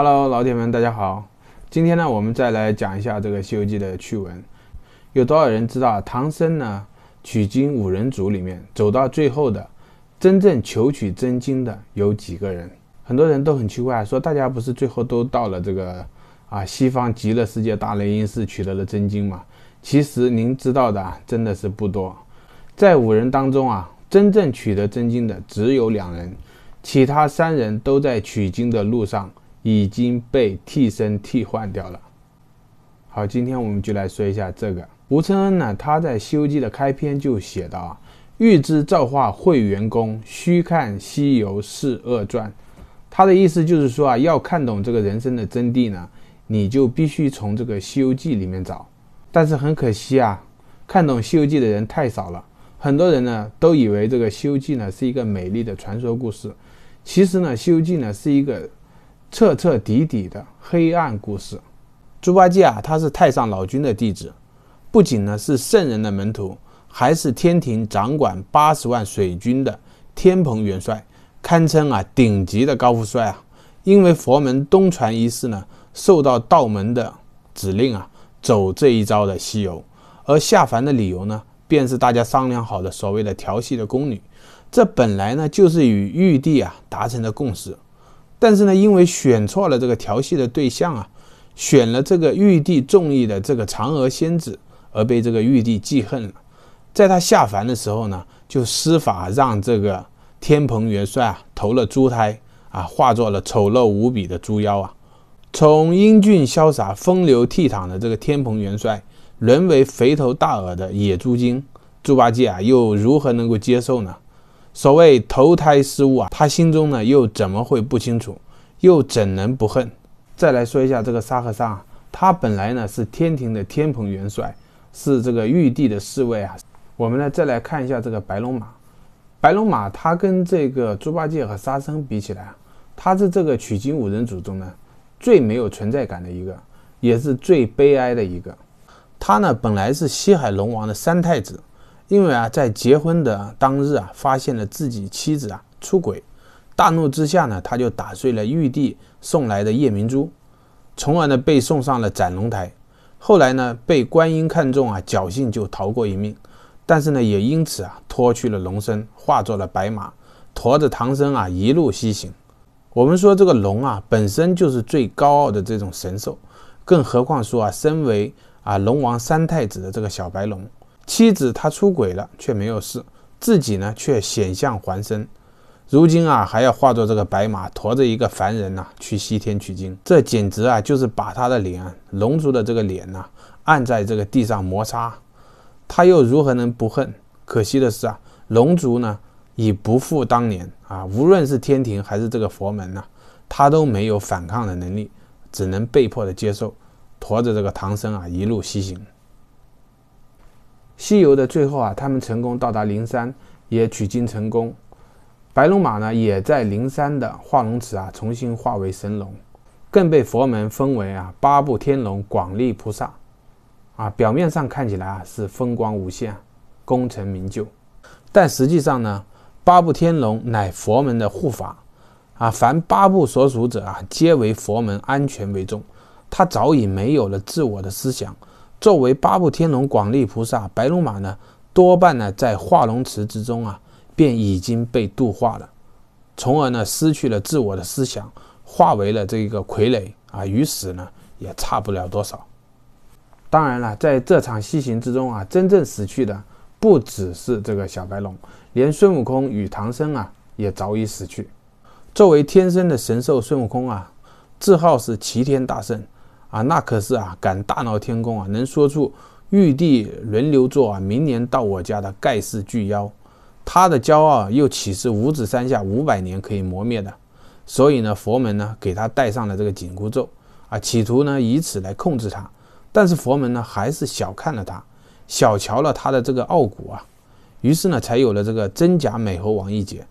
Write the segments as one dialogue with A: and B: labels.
A: Hello，老铁们，大家好！今天呢，我们再来讲一下这个《西游记》的趣闻。有多少人知道唐僧呢？取经五人组里面走到最后的，真正求取真经的有几个人？很多人都很奇怪，说大家不是最后都到了这个啊西方极乐世界大雷音寺取得了真经吗？其实您知道的真的是不多。在五人当中啊，真正取得真经的只有两人，其他三人都在取经的路上。已经被替身替换掉了。好，今天我们就来说一下这个吴承恩呢，他在《西游记》的开篇就写道：“啊，欲知造化会元功，须看《西游释厄传》。”他的意思就是说啊，要看懂这个人生的真谛呢，你就必须从这个《西游记》里面找。但是很可惜啊，看懂《西游记》的人太少了，很多人呢都以为这个《西游记》呢是一个美丽的传说故事。其实呢，《西游记》呢是一个。彻彻底底的黑暗故事。猪八戒啊，他是太上老君的弟子，不仅呢是圣人的门徒，还是天庭掌管八十万水军的天蓬元帅，堪称啊顶级的高富帅啊。因为佛门东传一事呢，受到道门的指令啊，走这一招的西游，而下凡的理由呢，便是大家商量好的所谓的调戏的宫女。这本来呢就是与玉帝啊达成的共识。但是呢，因为选错了这个调戏的对象啊，选了这个玉帝中意的这个嫦娥仙子，而被这个玉帝记恨了。在他下凡的时候呢，就施法让这个天蓬元帅啊投了猪胎啊，化作了丑陋无比的猪妖啊。从英俊潇洒、风流倜傥的这个天蓬元帅，沦为肥头大耳的野猪精，猪八戒啊，又如何能够接受呢？所谓投胎失误啊，他心中呢又怎么会不清楚，又怎能不恨？再来说一下这个沙和尚啊，他本来呢是天庭的天蓬元帅，是这个玉帝的侍卫啊。我们呢再来看一下这个白龙马，白龙马他跟这个猪八戒和沙僧比起来啊，他是这个取经五人组中呢最没有存在感的一个，也是最悲哀的一个。他呢本来是西海龙王的三太子。因为啊，在结婚的当日啊，发现了自己妻子啊出轨，大怒之下呢，他就打碎了玉帝送来的夜明珠，从而呢被送上了斩龙台。后来呢，被观音看中啊，侥幸就逃过一命，但是呢，也因此啊脱去了龙身，化作了白马，驮着唐僧啊一路西行。我们说这个龙啊，本身就是最高傲的这种神兽，更何况说啊，身为啊龙王三太子的这个小白龙。妻子他出轨了，却没有事，自己呢却险象环生。如今啊，还要化作这个白马，驮着一个凡人呐，去西天取经。这简直啊，就是把他的脸，龙族的这个脸呐，按在这个地上摩擦。他又如何能不恨？可惜的是啊，龙族呢，已不复当年啊。无论是天庭还是这个佛门呐，他都没有反抗的能力，只能被迫的接受，驮着这个唐僧啊，一路西行。西游的最后啊，他们成功到达灵山，也取经成功。白龙马呢，也在灵山的化龙池啊，重新化为神龙，更被佛门封为啊八部天龙广力菩萨。啊，表面上看起来啊是风光无限，功成名就，但实际上呢，八部天龙乃佛门的护法，啊，凡八部所属者啊，皆为佛门安全为重。他早已没有了自我的思想。作为八部天龙广力菩萨白龙马呢，多半呢在化龙池之中啊，便已经被度化了，从而呢失去了自我的思想，化为了这个傀儡啊，与死呢也差不了多少。当然了，在这场西行之中啊，真正死去的不只是这个小白龙，连孙悟空与唐僧啊也早已死去。作为天生的神兽，孙悟空啊，字号是齐天大圣。啊，那可是啊，敢大闹天宫啊，能说出玉帝轮流做啊，明年到我家的盖世巨妖，他的骄傲又岂是五指山下五百年可以磨灭的？所以呢，佛门呢给他戴上了这个紧箍咒啊，企图呢以此来控制他。但是佛门呢还是小看了他，小瞧了他的这个傲骨啊，于是呢才有了这个真假美猴王一劫。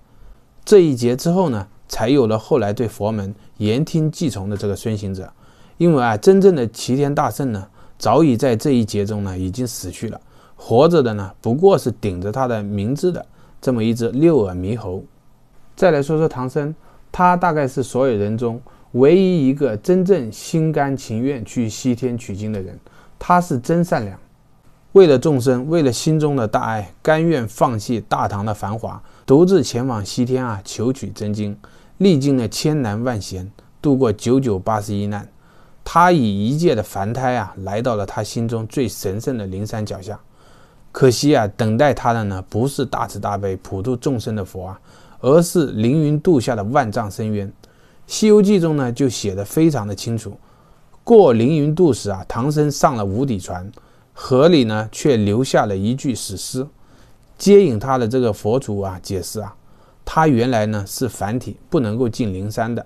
A: 这一劫之后呢，才有了后来对佛门言听计从的这个孙行者。因为啊，真正的齐天大圣呢，早已在这一劫中呢已经死去了。活着的呢，不过是顶着他的名字的这么一只六耳猕猴。再来说说唐僧，他大概是所有人中唯一一个真正心甘情愿去西天取经的人。他是真善良，为了众生，为了心中的大爱，甘愿放弃大唐的繁华，独自前往西天啊，求取真经，历经了千难万险，度过九九八十一难。他以一介的凡胎啊，来到了他心中最神圣的灵山脚下，可惜啊，等待他的呢不是大慈大悲普度众生的佛啊，而是凌云渡下的万丈深渊。《西游记》中呢就写的非常的清楚，过凌云渡时啊，唐僧上了无底船，河里呢却留下了一具死尸。接引他的这个佛祖啊，解释啊，他原来呢是凡体，不能够进灵山的。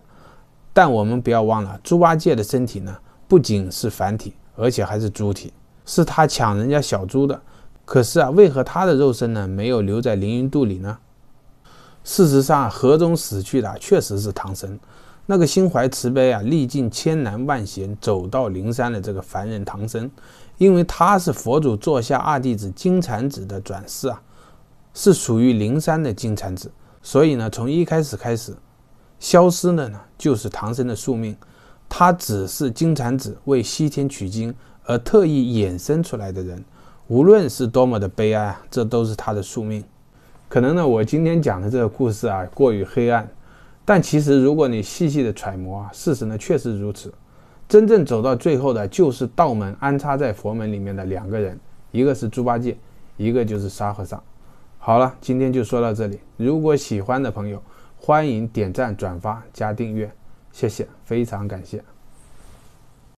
A: 但我们不要忘了，猪八戒的身体呢，不仅是凡体，而且还是猪体，是他抢人家小猪的。可是啊，为何他的肉身呢没有留在凌云肚里呢？事实上，河中死去的确实是唐僧，那个心怀慈悲啊，历尽千难万险走到灵山的这个凡人唐僧，因为他是佛祖座下二弟子金蝉子的转世啊，是属于灵山的金蝉子，所以呢，从一开始开始。消失的呢，就是唐僧的宿命，他只是金蝉子为西天取经而特意衍生出来的人，无论是多么的悲哀，啊，这都是他的宿命。可能呢，我今天讲的这个故事啊，过于黑暗，但其实如果你细细的揣摩啊，事实呢确实如此。真正走到最后的，就是道门安插在佛门里面的两个人，一个是猪八戒，一个就是沙和尚。好了，今天就说到这里，如果喜欢的朋友。欢迎点赞、转发、加订阅，谢谢，非常感谢。